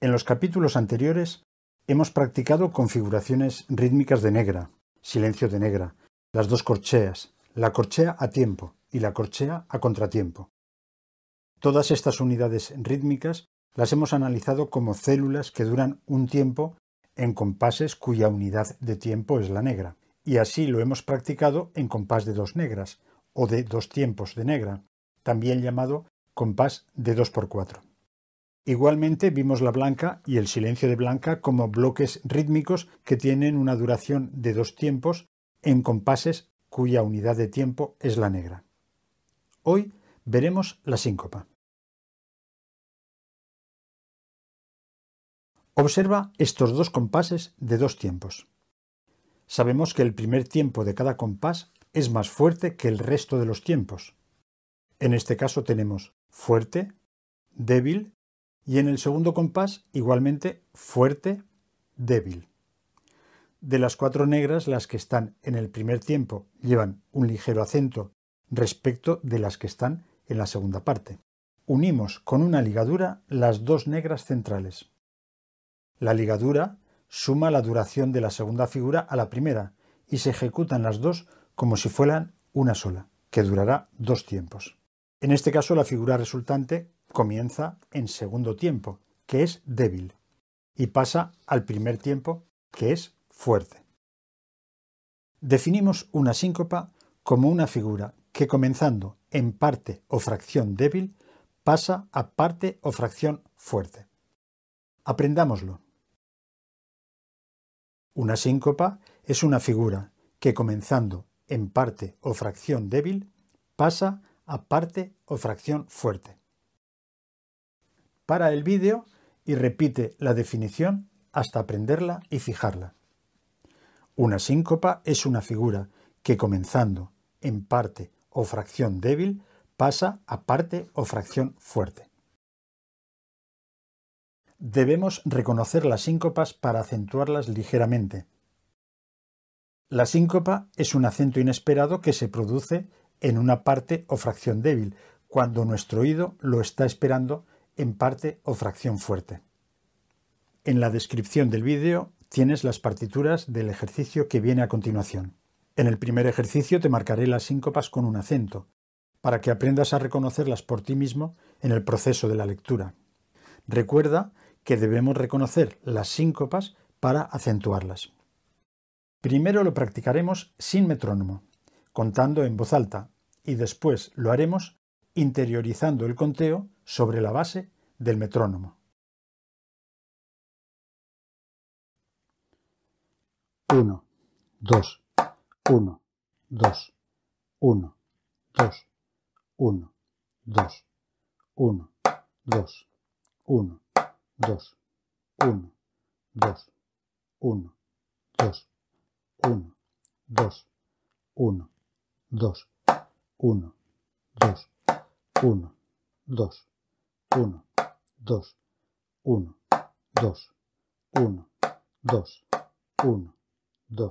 En los capítulos anteriores hemos practicado configuraciones rítmicas de negra, silencio de negra, las dos corcheas, la corchea a tiempo y la corchea a contratiempo. Todas estas unidades rítmicas las hemos analizado como células que duran un tiempo en compases cuya unidad de tiempo es la negra, y así lo hemos practicado en compás de dos negras o de dos tiempos de negra, también llamado compás de 2x4. Igualmente vimos la blanca y el silencio de blanca como bloques rítmicos que tienen una duración de dos tiempos en compases cuya unidad de tiempo es la negra. Hoy veremos la síncopa. Observa estos dos compases de dos tiempos. Sabemos que el primer tiempo de cada compás es más fuerte que el resto de los tiempos. En este caso tenemos fuerte, débil, y en el segundo compás igualmente fuerte, débil. De las cuatro negras, las que están en el primer tiempo llevan un ligero acento respecto de las que están en la segunda parte. Unimos con una ligadura las dos negras centrales. La ligadura suma la duración de la segunda figura a la primera y se ejecutan las dos como si fueran una sola, que durará dos tiempos. En este caso la figura resultante comienza en segundo tiempo, que es débil, y pasa al primer tiempo, que es fuerte. Definimos una síncopa como una figura que comenzando en parte o fracción débil pasa a parte o fracción fuerte. Aprendámoslo. Una síncopa es una figura que comenzando en parte o fracción débil pasa a parte o fracción fuerte para el vídeo y repite la definición hasta aprenderla y fijarla. Una síncopa es una figura que comenzando en parte o fracción débil pasa a parte o fracción fuerte. Debemos reconocer las síncopas para acentuarlas ligeramente. La síncopa es un acento inesperado que se produce en una parte o fracción débil, cuando nuestro oído lo está esperando en parte o fracción fuerte. En la descripción del vídeo tienes las partituras del ejercicio que viene a continuación. En el primer ejercicio te marcaré las síncopas con un acento, para que aprendas a reconocerlas por ti mismo en el proceso de la lectura. Recuerda que debemos reconocer las síncopas para acentuarlas. Primero lo practicaremos sin metrónomo, contando en voz alta, y después lo haremos interiorizando el conteo sobre la base del metrónomo. 1, 2, 1, 2, 1, 2, 1, 2, 1, 2, 1, 2, 1, 2, 1, 2, 1, 2, 1, 2, 1, 2, 1, 2, 1, 2, 1, 2, 1, 2, 1, 2,